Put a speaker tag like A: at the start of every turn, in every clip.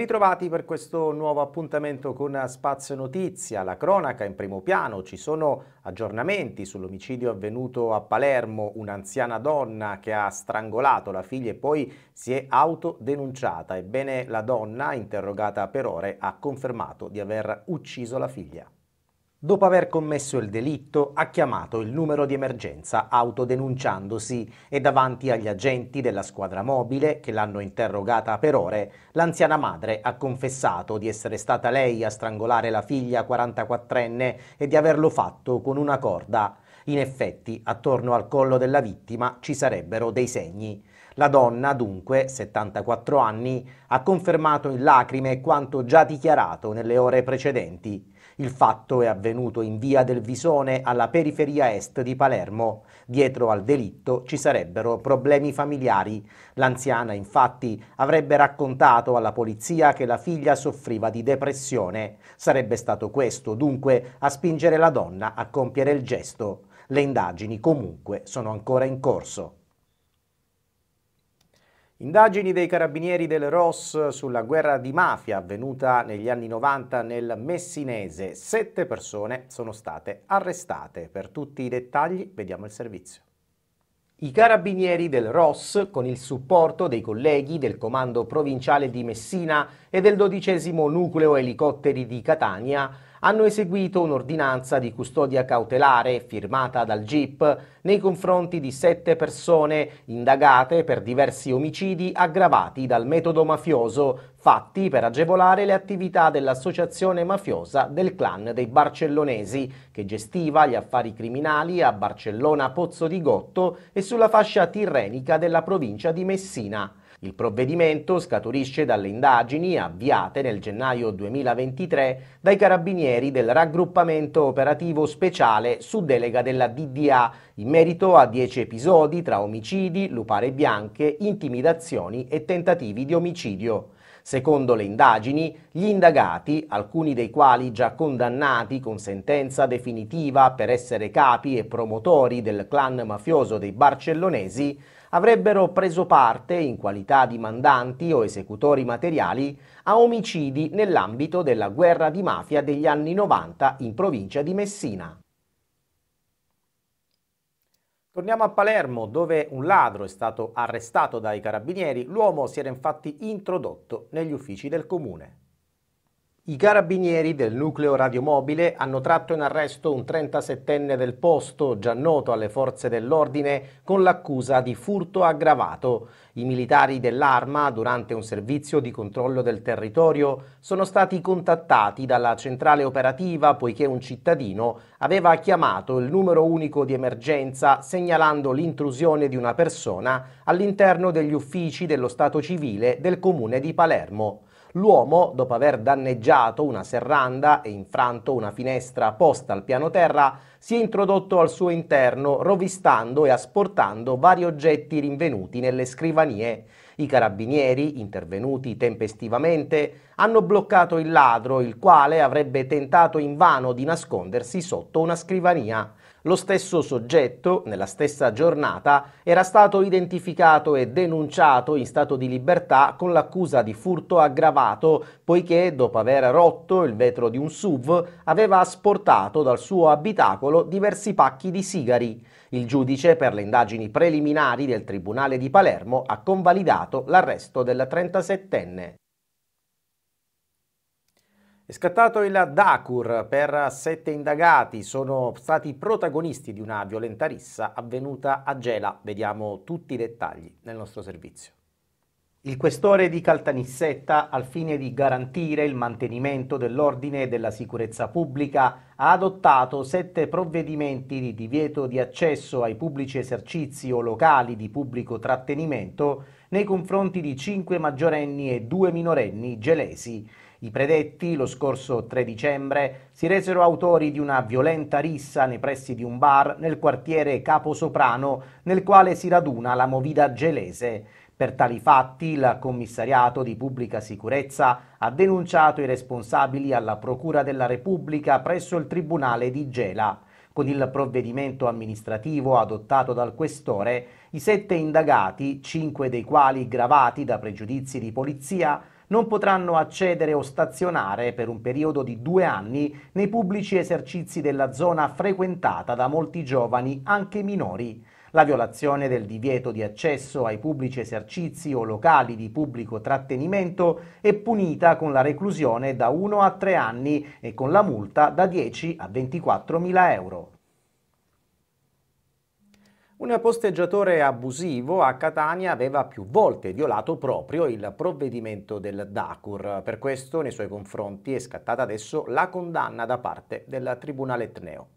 A: ritrovati per questo nuovo appuntamento con Spazio Notizia. La cronaca in primo piano, ci sono aggiornamenti sull'omicidio avvenuto a Palermo, un'anziana donna che ha strangolato la figlia e poi si è autodenunciata. Ebbene la donna, interrogata per ore, ha confermato di aver ucciso la figlia. Dopo aver commesso il delitto, ha chiamato il numero di emergenza autodenunciandosi e davanti agli agenti della squadra mobile che l'hanno interrogata per ore, l'anziana madre ha confessato di essere stata lei a strangolare la figlia 44enne e di averlo fatto con una corda. In effetti, attorno al collo della vittima ci sarebbero dei segni. La donna, dunque, 74 anni, ha confermato in lacrime quanto già dichiarato nelle ore precedenti. Il fatto è avvenuto in via del Visone alla periferia est di Palermo. Dietro al delitto ci sarebbero problemi familiari. L'anziana infatti avrebbe raccontato alla polizia che la figlia soffriva di depressione. Sarebbe stato questo dunque a spingere la donna a compiere il gesto. Le indagini comunque sono ancora in corso. Indagini dei carabinieri del ROS sulla guerra di mafia avvenuta negli anni 90 nel Messinese. Sette persone sono state arrestate. Per tutti i dettagli vediamo il servizio. I carabinieri del ROS, con il supporto dei colleghi del Comando Provinciale di Messina e del 12 Nucleo Elicotteri di Catania, hanno eseguito un'ordinanza di custodia cautelare firmata dal GIP nei confronti di sette persone indagate per diversi omicidi aggravati dal metodo mafioso fatti per agevolare le attività dell'associazione mafiosa del clan dei barcellonesi che gestiva gli affari criminali a Barcellona Pozzo di Gotto e sulla fascia tirrenica della provincia di Messina. Il provvedimento scaturisce dalle indagini avviate nel gennaio 2023 dai carabinieri del raggruppamento operativo speciale su delega della DDA in merito a dieci episodi tra omicidi, lupare bianche, intimidazioni e tentativi di omicidio. Secondo le indagini, gli indagati, alcuni dei quali già condannati con sentenza definitiva per essere capi e promotori del clan mafioso dei barcellonesi, avrebbero preso parte, in qualità di mandanti o esecutori materiali, a omicidi nell'ambito della guerra di mafia degli anni 90 in provincia di Messina. Torniamo a Palermo, dove un ladro è stato arrestato dai carabinieri. L'uomo si era infatti introdotto negli uffici del comune. I carabinieri del nucleo radiomobile hanno tratto in arresto un 37enne del posto, già noto alle forze dell'ordine, con l'accusa di furto aggravato. I militari dell'arma, durante un servizio di controllo del territorio, sono stati contattati dalla centrale operativa poiché un cittadino aveva chiamato il numero unico di emergenza segnalando l'intrusione di una persona all'interno degli uffici dello Stato civile del comune di Palermo. L'uomo, dopo aver danneggiato una serranda e infranto una finestra posta al piano terra, si è introdotto al suo interno, rovistando e asportando vari oggetti rinvenuti nelle scrivanie. I carabinieri, intervenuti tempestivamente, hanno bloccato il ladro, il quale avrebbe tentato invano di nascondersi sotto una scrivania. Lo stesso soggetto, nella stessa giornata, era stato identificato e denunciato in stato di libertà con l'accusa di furto aggravato, poiché, dopo aver rotto il vetro di un SUV, aveva asportato dal suo abitacolo diversi pacchi di sigari. Il giudice, per le indagini preliminari del Tribunale di Palermo, ha convalidato l'arresto del 37enne. È scattato il Dakur per sette indagati, sono stati protagonisti di una violenta rissa avvenuta a Gela. Vediamo tutti i dettagli nel nostro servizio. Il questore di Caltanissetta, al fine di garantire il mantenimento dell'ordine e della sicurezza pubblica, ha adottato sette provvedimenti di divieto di accesso ai pubblici esercizi o locali di pubblico trattenimento nei confronti di cinque maggiorenni e due minorenni gelesi i predetti, lo scorso 3 dicembre, si resero autori di una violenta rissa nei pressi di un bar nel quartiere Caposoprano, nel quale si raduna la movida gelese. Per tali fatti il commissariato di pubblica sicurezza ha denunciato i responsabili alla Procura della Repubblica presso il Tribunale di Gela. Con il provvedimento amministrativo adottato dal questore i sette indagati, cinque dei quali gravati da pregiudizi di polizia, non potranno accedere o stazionare per un periodo di due anni nei pubblici esercizi della zona frequentata da molti giovani, anche minori. La violazione del divieto di accesso ai pubblici esercizi o locali di pubblico trattenimento è punita con la reclusione da 1 a 3 anni e con la multa da 10 a 24 mila euro. Un posteggiatore abusivo a Catania aveva più volte violato proprio il provvedimento del Dacur. Per questo nei suoi confronti è scattata adesso la condanna da parte del Tribunale Etneo.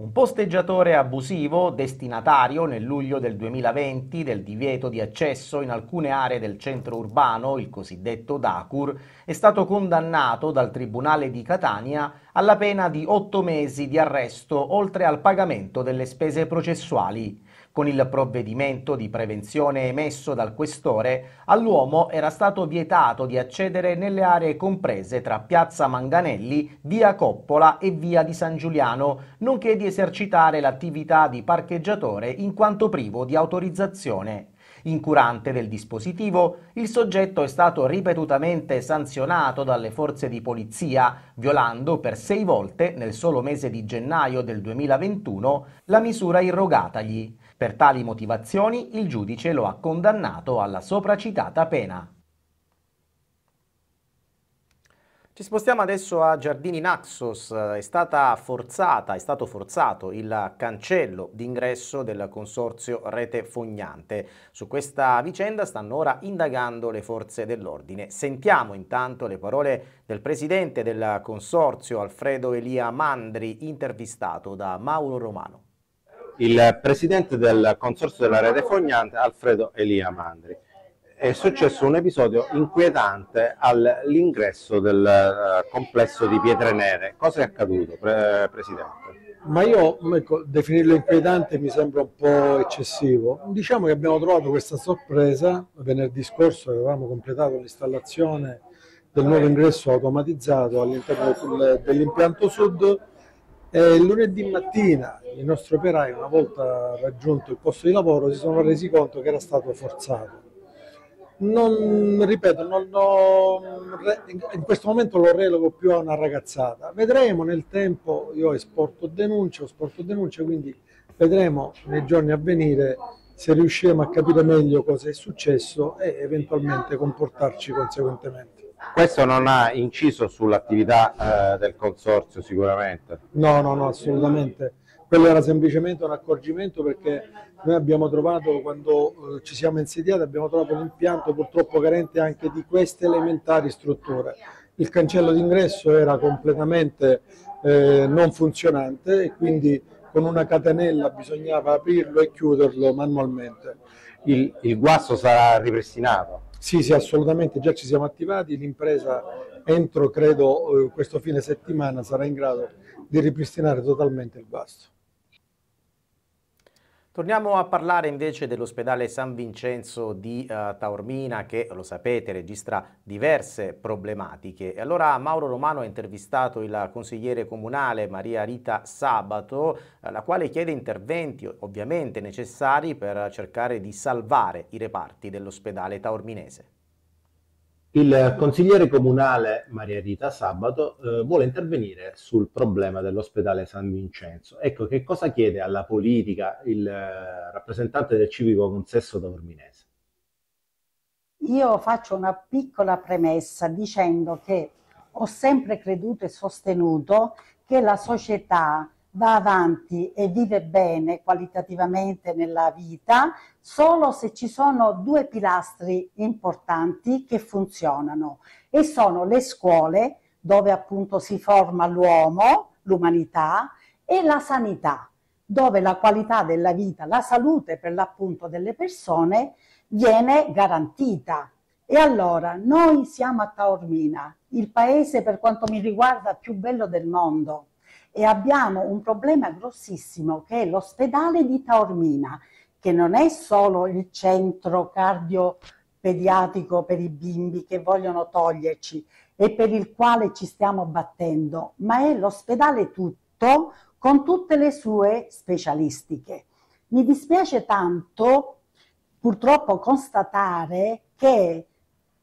A: Un posteggiatore abusivo, destinatario nel luglio del 2020 del divieto di accesso in alcune aree del centro urbano, il cosiddetto Dakur, è stato condannato dal Tribunale di Catania alla pena di otto mesi di arresto oltre al pagamento delle spese processuali. Con il provvedimento di prevenzione emesso dal questore, all'uomo era stato vietato di accedere nelle aree comprese tra Piazza Manganelli, Via Coppola e Via di San Giuliano, nonché di esercitare l'attività di parcheggiatore in quanto privo di autorizzazione. Incurante del dispositivo, il soggetto è stato ripetutamente sanzionato dalle forze di polizia, violando per sei volte, nel solo mese di gennaio del 2021, la misura irrogatagli. Per tali motivazioni il giudice lo ha condannato alla sopracitata pena. Ci spostiamo adesso a Giardini Naxos, è, forzata, è stato forzato il cancello d'ingresso del consorzio Rete Fognante. Su questa vicenda stanno ora indagando le forze dell'ordine. Sentiamo intanto le parole del presidente del consorzio Alfredo Elia Mandri intervistato da Mauro Romano il presidente del Consorzio della Rete
B: Fognante, Alfredo Elia Mandri. È
A: successo un episodio inquietante all'ingresso del eh, complesso di Pietre Nere. Cosa è accaduto, pre Presidente?
B: Ma io ecco, definirlo inquietante mi sembra un po' eccessivo. Diciamo che abbiamo trovato questa sorpresa venerdì scorso, avevamo completato l'installazione del nuovo ingresso automatizzato all'interno dell'impianto sud e lunedì mattina i nostri operai, una volta raggiunto il posto di lavoro, si sono resi conto che era stato forzato. Non, ripeto, non ho, in questo momento lo relogo più a una ragazzata. Vedremo nel tempo, io esporto denuncia, sporto denunce, quindi vedremo nei giorni a venire se riusciremo a capire meglio cosa è successo e eventualmente comportarci conseguentemente.
A: Questo non ha inciso sull'attività eh, del consorzio sicuramente?
B: No, no, no, assolutamente. Quello era semplicemente un accorgimento perché noi abbiamo trovato, quando eh, ci siamo insediati, abbiamo trovato un impianto purtroppo carente anche di queste elementari strutture. Il cancello d'ingresso era completamente eh, non funzionante e quindi con una catenella bisognava aprirlo e chiuderlo manualmente. il, il guasto sarà ripristinato? Sì, sì, assolutamente, già ci siamo attivati, l'impresa entro credo eh, questo fine settimana sarà in grado di ripristinare totalmente il guasto.
A: Torniamo a parlare invece dell'ospedale San Vincenzo di uh, Taormina che, lo sapete, registra diverse problematiche. E allora Mauro Romano ha intervistato il consigliere comunale Maria Rita Sabato, eh, la quale chiede interventi ovviamente necessari per cercare di salvare i reparti dell'ospedale taorminese. Il consigliere comunale Maria Rita Sabato eh, vuole intervenire sul problema dell'ospedale San Vincenzo. Ecco, che cosa chiede alla politica
B: il eh, rappresentante del civico consesso taorminese?
C: Io faccio una piccola premessa dicendo che ho sempre creduto e sostenuto che la società va avanti e vive bene qualitativamente nella vita solo se ci sono due pilastri importanti che funzionano e sono le scuole dove appunto si forma l'uomo, l'umanità e la sanità dove la qualità della vita, la salute per l'appunto delle persone viene garantita. E allora noi siamo a Taormina, il paese per quanto mi riguarda più bello del mondo, e abbiamo un problema grossissimo che è l'ospedale di Taormina, che non è solo il centro cardiopediatrico per i bimbi che vogliono toglierci e per il quale ci stiamo battendo, ma è l'ospedale tutto con tutte le sue specialistiche. Mi dispiace tanto purtroppo constatare che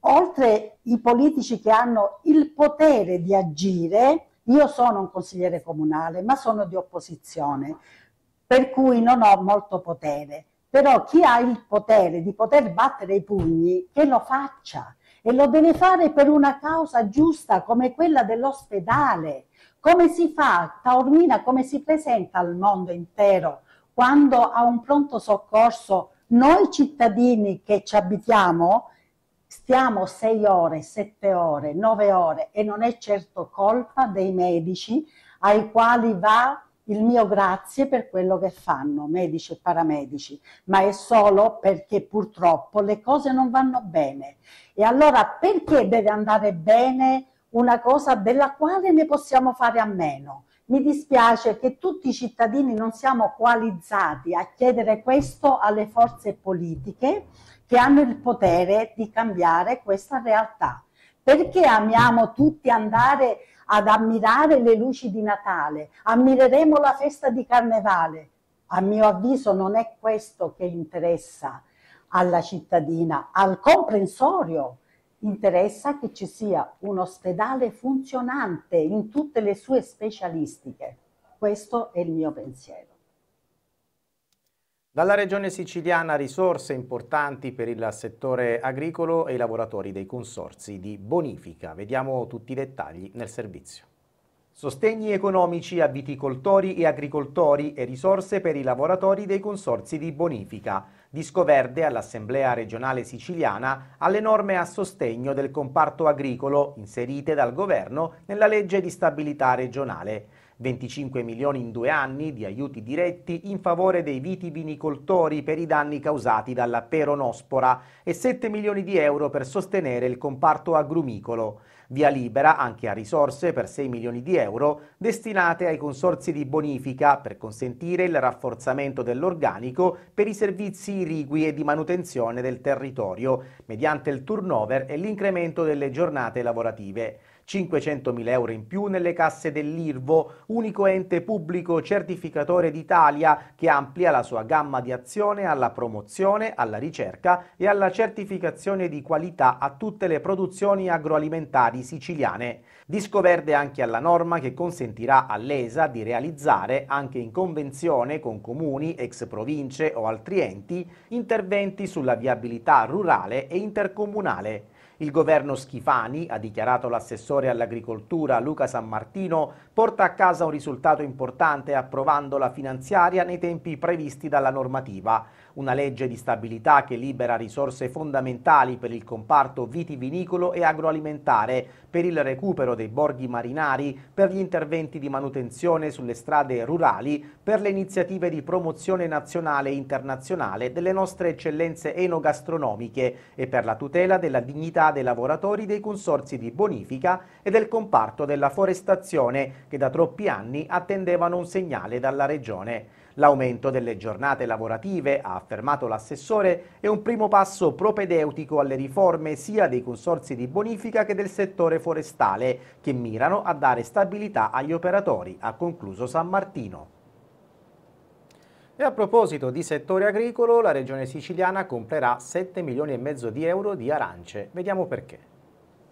C: oltre i politici che hanno il potere di agire, io sono un consigliere comunale, ma sono di opposizione, per cui non ho molto potere. Però chi ha il potere di poter battere i pugni, che lo faccia. E lo deve fare per una causa giusta come quella dell'ospedale. Come si fa Taormina, come si presenta al mondo intero quando ha un pronto soccorso? Noi cittadini che ci abitiamo stiamo 6 ore, 7 ore, 9 ore e non è certo colpa dei medici ai quali va il mio grazie per quello che fanno medici e paramedici, ma è solo perché purtroppo le cose non vanno bene. E allora perché deve andare bene una cosa della quale ne possiamo fare a meno? Mi dispiace che tutti i cittadini non siamo qualizzati a chiedere questo alle forze politiche che hanno il potere di cambiare questa realtà. Perché amiamo tutti andare ad ammirare le luci di Natale? Ammireremo la festa di Carnevale? A mio avviso non è questo che interessa alla cittadina, al comprensorio. Interessa che ci sia un ospedale funzionante in tutte le sue specialistiche. Questo è il mio pensiero.
A: Dalla regione siciliana risorse importanti per il settore agricolo e i lavoratori dei consorsi di bonifica. Vediamo tutti i dettagli nel servizio. Sostegni economici a viticoltori e agricoltori e risorse per i lavoratori dei consorsi di bonifica. Disco verde all'Assemblea regionale siciliana alle norme a sostegno del comparto agricolo inserite dal governo nella legge di stabilità regionale. 25 milioni in due anni di aiuti diretti in favore dei vitivinicoltori per i danni causati dalla peronospora e 7 milioni di euro per sostenere il comparto agrumicolo. Via libera anche a risorse per 6 milioni di euro destinate ai consorzi di bonifica per consentire il rafforzamento dell'organico per i servizi irrigui e di manutenzione del territorio mediante il turnover e l'incremento delle giornate lavorative. 500.000 euro in più nelle casse dell'IRVO, unico ente pubblico certificatore d'Italia che amplia la sua gamma di azione alla promozione, alla ricerca e alla certificazione di qualità a tutte le produzioni agroalimentari siciliane. Discoverde anche alla norma che consentirà all'ESA di realizzare, anche in convenzione con comuni, ex province o altri enti, interventi sulla viabilità rurale e intercomunale. Il governo Schifani, ha dichiarato l'assessore all'agricoltura Luca San Martino, porta a casa un risultato importante approvando la finanziaria nei tempi previsti dalla normativa. Una legge di stabilità che libera risorse fondamentali per il comparto vitivinicolo e agroalimentare, per il recupero dei borghi marinari, per gli interventi di manutenzione sulle strade rurali, per le iniziative di promozione nazionale e internazionale delle nostre eccellenze enogastronomiche e per la tutela della dignità mobilità dei lavoratori dei consorzi di bonifica e del comparto della forestazione che da troppi anni attendevano un segnale dalla Regione. L'aumento delle giornate lavorative, ha affermato l'assessore, è un primo passo propedeutico alle riforme sia dei consorzi di bonifica che del settore forestale, che mirano a dare stabilità agli operatori, ha concluso San Martino. E a proposito di settore agricolo, la regione siciliana comprerà 7 milioni e mezzo di euro di arance. Vediamo perché.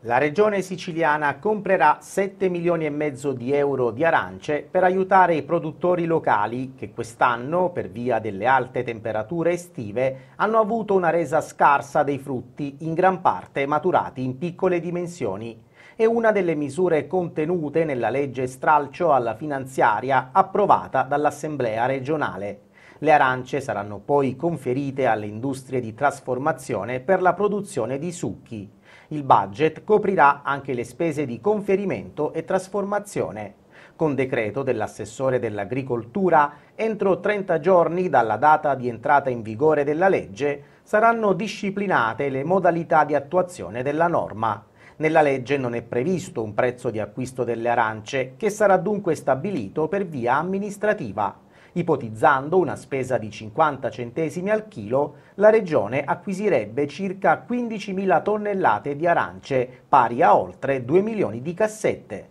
A: La regione siciliana comprerà 7 milioni e mezzo di euro di arance per aiutare i produttori locali che quest'anno, per via delle alte temperature estive, hanno avuto una resa scarsa dei frutti, in gran parte maturati in piccole dimensioni è una delle misure contenute nella legge stralcio alla finanziaria approvata dall'Assemblea regionale. Le arance saranno poi conferite alle industrie di trasformazione per la produzione di succhi. Il budget coprirà anche le spese di conferimento e trasformazione. Con decreto dell'assessore dell'agricoltura, entro 30 giorni dalla data di entrata in vigore della legge, saranno disciplinate le modalità di attuazione della norma. Nella legge non è previsto un prezzo di acquisto delle arance, che sarà dunque stabilito per via amministrativa. Ipotizzando una spesa di 50 centesimi al chilo, la regione acquisirebbe circa 15.000 tonnellate di arance, pari a oltre 2 milioni di cassette.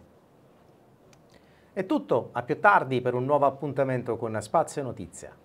A: È tutto, a più tardi per un nuovo appuntamento con Spazio Notizia.